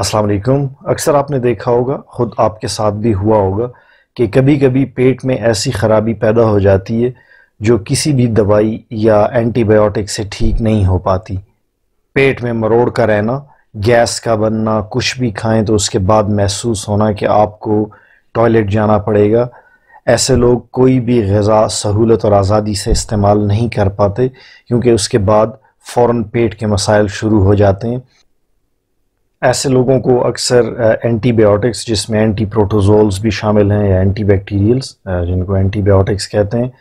अस्सलाम वालेकुम अक्सर आपने देखा होगा ख़ुद आपके साथ भी हुआ होगा कि कभी कभी पेट में ऐसी ख़राबी पैदा हो जाती है जो किसी भी दवाई या एंटीबायोटिक से ठीक नहीं हो पाती पेट में मरोड़ का रहना गैस का बनना कुछ भी खाएं तो उसके बाद महसूस होना कि आपको टॉयलेट जाना पड़ेगा ऐसे लोग कोई भी गज़ा सहूलत और आज़ादी से इस्तेमाल नहीं कर पाते क्योंकि उसके बाद फ़ौर पेट के मसाइल शुरू हो जाते हैं ऐसे लोगों को अक्सर एंटीबायोटिक्स जिसमें एंटी प्रोटोजोल्स भी शामिल हैं या बैक्टीरियल्स जिनको एंटीबायोटिक्स कहते हैं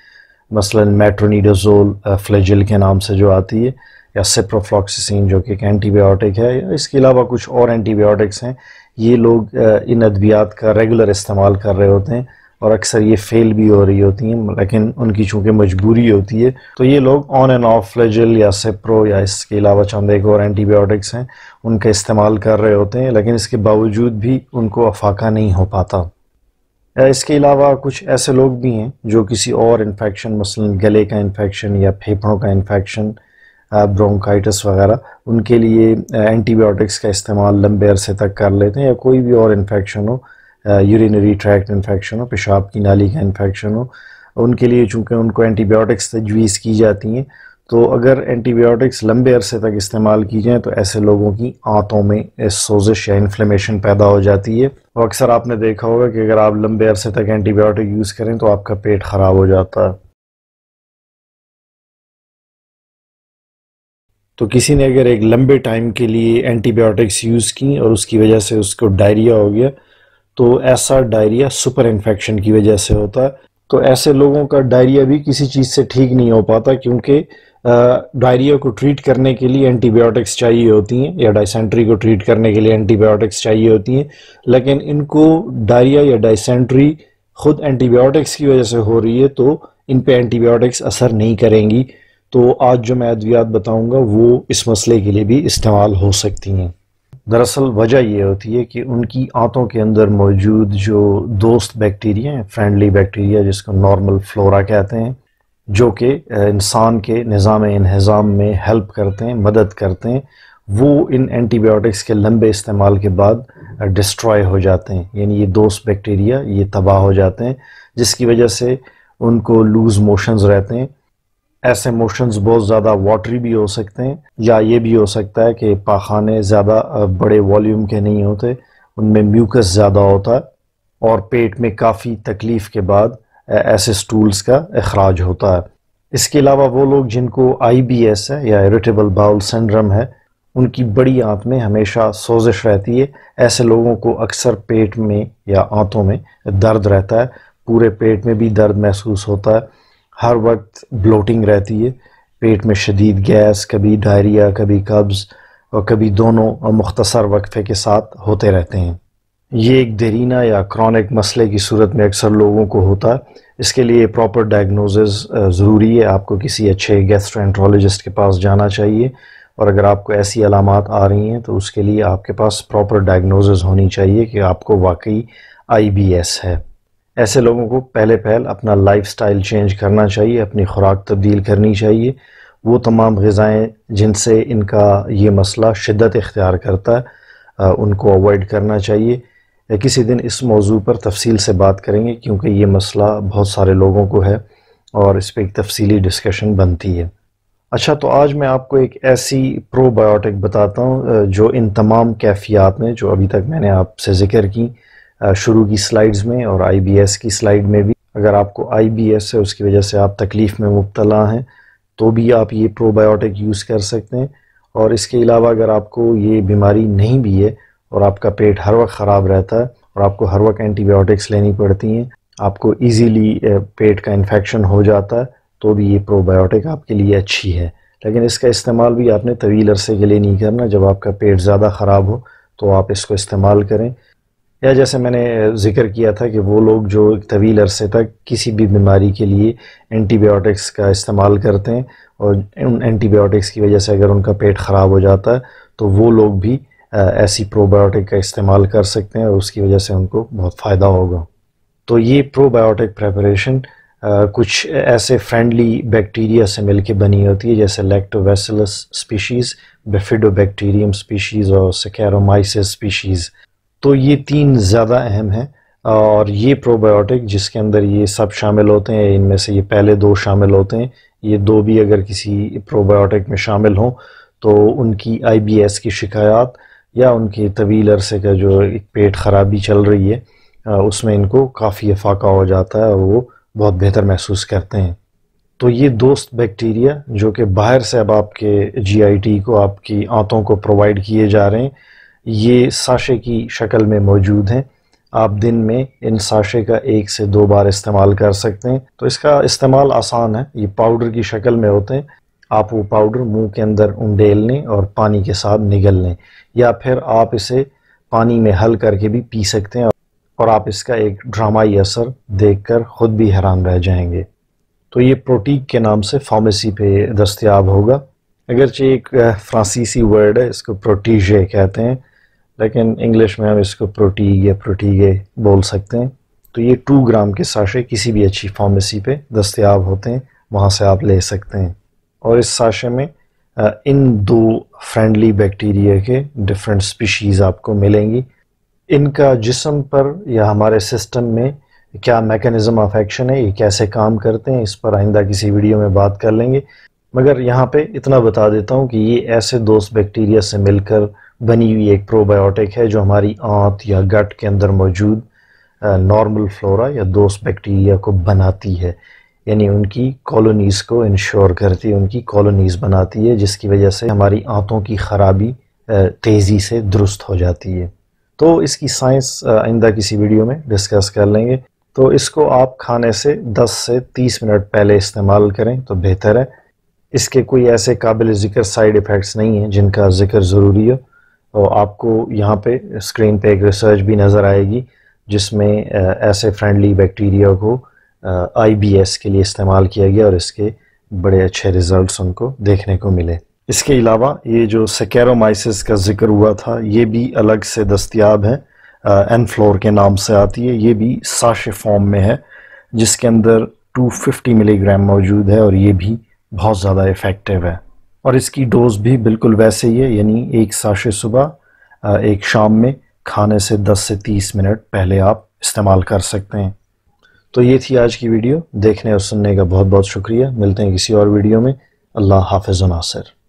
मसलन मेट्रोनीडोजोल फ्लेजिल के नाम से जो आती है या सेप्रोफ्लॉक्सिसिन जो कि एक एंटीबायोटिक है इसके अलावा कुछ और एंटीबायोटिक्स हैं ये लोग इन अद्वियात का रेगुलर इस्तेमाल कर रहे होते हैं और अक्सर ये फेल भी हो रही होती हैं लेकिन उनकी चूँकि मजबूरी होती है तो ये लोग ऑन एंड ऑफ फ्लेजल या सेप्रो या इसके अलावा चंद एक और एंटीबायोटिक्स हैं उनका इस्तेमाल कर रहे होते हैं लेकिन इसके बावजूद भी उनको अफाका नहीं हो पाता या इसके अलावा कुछ ऐसे लोग भी हैं जो किसी और इन्फेक्शन मसलन गले का इन्फेक्शन या फेफड़ों का इन्फेक्शन ब्रोंकाइटिस वगैरह उनके लिए एंटीबायोटिक्स का इस्तेमाल लंबे अरसे तक कर लेते हैं या कोई भी और इन्फेक्शन हो यूरिनरी ट्रैक्ट इन्फेक्शन हो पेशाब की नाली का इन्फेक्शन हो उनके लिए चूँकि उनको एंटीबायोटिक्स तजवीज़ की जाती हैं तो अगर एंटीबायोटिक्स लंबे अरसे तक इस्तेमाल की जाएँ तो ऐसे लोगों की आंतों में सोजिश या इन्फ्लेमेशन पैदा हो जाती है और अक्सर आपने देखा होगा कि अगर आप लंबे अरसे तक एंटीबायोटिक यूज़ करें तो आपका पेट ख़राब हो जाता है तो किसी ने अगर एक लंबे टाइम के लिए एंटीबायोटिक्स यूज़ की और उसकी वजह से उसको डायरिया हो गया तो ऐसा डायरिया सुपर इन्फेक्शन की वजह से होता है तो ऐसे लोगों का डायरिया भी किसी चीज़ से ठीक नहीं हो पाता क्योंकि डायरिया को ट्रीट करने के लिए एंटीबायोटिक्स चाहिए होती हैं या डायसेंट्री को ट्रीट करने के लिए एंटीबायोटिक्स चाहिए होती हैं लेकिन इनको डायरिया या डायसेंट्री खुद एंटीबायोटिक्स की वजह से हो रही है तो इन पे एंटीबायोटिक्स असर नहीं करेंगी तो आज जो मैं अद्वियात बताऊंगा वो इस मसले के लिए भी इस्तेमाल हो सकती हैं दरअसल वजह यह होती है कि उनकी आंतों के अंदर मौजूद जो दोस्त बैक्टीरिया हैं फ्रेंडली बैक्टीरिया जिसको नॉर्मल फ्लोरा कहते हैं जो कि इंसान के निज़ाम इन्हज़ाम में हेल्प करते हैं मदद करते हैं वो इन एंटीबायोटिक्स के लंबे इस्तेमाल के बाद डिस्ट्रॉय हो जाते हैं यानी ये दोस्त बैक्टीरिया ये तबाह हो जाते हैं जिसकी वजह से उनको लूज़ मोशंस रहते हैं ऐसे मोशंस बहुत ज़्यादा वाटरी भी हो सकते हैं या ये भी हो सकता है कि पाखाने ज़्यादा बड़े वॉल्यूम के नहीं होते उनमें म्यूकस ज़्यादा होता है और पेट में काफ़ी तकलीफ़ के बाद ऐसे स्टूल्स का अखराज होता है इसके अलावा वो लोग जिनको आई बी एस है या इरिटेबल बाउल सिंड्रम है उनकी बड़ी आंत में हमेशा सोजिश रहती है ऐसे लोगों को अक्सर पेट में या आंतों में दर्द रहता है पूरे पेट में भी दर्द महसूस होता है हर वक्त ब्लोटिंग रहती है पेट में शदीद गैस कभी डायरिया कभी कब्ज़ और कभी दोनों और मुख्तसर वक्फे के साथ होते रहते हैं ये एक देरीना या क्रॉनिक मसले की सूरत में अक्सर लोगों को होता है इसके लिए प्रॉपर डायग्नोसिस ज़रूरी है आपको किसी अच्छे गैस्ट्रोएंट्रोलॉजिस्ट के पास जाना चाहिए और अगर आपको ऐसी अलामत आ रही हैं तो उसके लिए आपके पास प्रॉपर डायग्नोसिस होनी चाहिए कि आपको वाकई आईबीएस है ऐसे लोगों को पहले पहल अपना लाइफस्टाइल चेंज करना चाहिए अपनी खुराक तब्दील करनी चाहिए वो तमाम गज़ाएँ जिनसे इनका ये मसला शिदत इख्तियार करता है उनको अवॉइड करना चाहिए किसी दिन इस मौजू पर तफसील से बात करेंगे क्योंकि ये मसला बहुत सारे लोगों को है और इस पर एक तफसीली डिस्कशन बनती है अच्छा तो आज मैं आपको एक ऐसी प्रोबायोटिक बताता हूँ जो इन तमाम कैफियात में जो अभी तक मैंने आपसे ज़िक्र की शुरू की स्लाइड्स में और आईबीएस की स्लाइड में भी अगर आपको आईबीएस है उसकी वजह से आप तकलीफ़ में मुबतला हैं तो भी आप ये प्रोबायोटिक यूज़ कर सकते हैं और इसके अलावा अगर आपको ये बीमारी नहीं भी है और आपका पेट हर वक्त ख़राब रहता है और आपको हर वक्त एंटीबायोटिक्स लेनी पड़ती हैं आपको इजीली पेट का इन्फेक्शन हो जाता है तो भी ये प्रोबायोटिक आपके लिए अच्छी है लेकिन इसका इस्तेमाल भी आपने तवील अरसे के लिए नहीं करना जब आपका पेट ज़्यादा ख़राब हो तो आप इसको इस्तेमाल करें या जैसे मैंने जिक्र किया था कि वो लोग जो एक तवील अरसे तक किसी भी बीमारी के लिए एंटीबायोटिक्स का इस्तेमाल करते हैं और उन एंटीबायोटिक्स की वजह से अगर उनका पेट ख़राब हो जाता है तो वो लोग भी ऐसी प्रोबायोटिक का इस्तेमाल कर सकते हैं और उसकी वजह से उनको बहुत फ़ायदा होगा तो ये प्रोबायोटिक प्रेपरेशन कुछ ऐसे फ्रेंडली बैक्टीरिया से के बनी होती है जैसे लैक्टोवेसिलस स्पीशीज़ बैक्टीरियम स्पीशीज़ और सिकेरोमाइसिस स्पीशीज़ तो ये तीन ज़्यादा अहम हैं और ये प्रोबायोटिक जिसके अंदर ये सब शामिल होते हैं इनमें से ये पहले दो शामिल होते हैं ये दो भी अगर किसी प्रोबायोटिक में शामिल हों तो उनकी आईबीएस की शिकायत या उनकी तवील अरसे का जो एक पेट ख़राबी चल रही है उसमें इनको काफ़ी अफाका हो जाता है और वो बहुत बेहतर महसूस करते हैं तो ये दोस्त बैक्टीरिया जो कि बाहर से अब आपके जीआईटी को आपकी आंतों को प्रोवाइड किए जा रहे हैं ये साशे की शक्ल में मौजूद हैं आप दिन में इन साशे का एक से दो बार इस्तेमाल कर सकते हैं तो इसका इस्तेमाल आसान है ये पाउडर की शक्ल में होते हैं आप वो पाउडर मुंह के अंदर उंडेल लें और पानी के साथ निगल लें या फिर आप इसे पानी में हल करके भी पी सकते हैं और आप इसका एक ड्रामाई असर देखकर ख़ुद भी हैरान रह जाएंगे तो ये प्रोटीक के नाम से फार्मेसी पे दस्तियाब होगा अगरचे एक फ्रांसीसी वर्ड है इसको प्रोटीजे कहते हैं लेकिन इंग्लिश में हम इसको प्रोटीग या प्रोटीगे बोल सकते हैं तो ये टू ग्राम के साशे किसी भी अच्छी फार्मेसी पे दस्तियाब होते हैं वहाँ से आप ले सकते हैं और इस साशे में इन दो फ्रेंडली बैक्टीरिया के डिफरेंट स्पीशीज़ आपको मिलेंगी इनका जिसम पर या हमारे सिस्टम में क्या मैकेनिज़्म ऑफ एक्शन है ये कैसे काम करते हैं इस पर आइंदा किसी वीडियो में बात कर लेंगे मगर यहाँ पे इतना बता देता हूँ कि ये ऐसे दोस्त बैक्टीरिया से मिलकर बनी हुई एक प्रोबायोटिक है जो हमारी आंत या गट के अंदर मौजूद नॉर्मल फ्लोरा या दोस्त बैक्टीरिया को बनाती है यानी उनकी कॉलोनीज़ को इंश्योर करती है उनकी कॉलोनीज़ बनाती है जिसकी वजह से हमारी आंतों की ख़राबी तेज़ी से दुरुस्त हो जाती है तो इसकी साइंस आइंदा किसी वीडियो में डिस्कस कर लेंगे तो इसको आप खाने से 10 से 30 मिनट पहले इस्तेमाल करें तो बेहतर है इसके कोई ऐसे काबिल ज़िक्र साइड इफ़ेक्ट्स नहीं हैं जिनका ज़िक्र ज़रूरी हो और आपको यहाँ पे स्क्रीन पे एक रिसर्च भी नज़र आएगी जिसमें ऐसे फ्रेंडली बैक्टीरिया को आईबीएस के लिए इस्तेमाल किया गया और इसके बड़े अच्छे रिजल्ट्स उनको देखने को मिले इसके अलावा ये जो सकेरोमाइसिस का जिक्र हुआ था ये भी अलग से दस्तियाब है एनफ्लोर के नाम से आती है ये भी साश फॉर्म में है जिसके अंदर 250 मिलीग्राम मौजूद है और ये भी बहुत ज़्यादा इफ़ेक्टिव है और इसकी डोज़ भी बिल्कुल वैसे ही है यानी एक साशे सुबह एक शाम में खाने से 10 से 30 मिनट पहले आप इस्तेमाल कर सकते हैं तो ये थी आज की वीडियो देखने और सुनने का बहुत बहुत शुक्रिया मिलते हैं किसी और वीडियो में अल्लाह हाफिज़ नासिर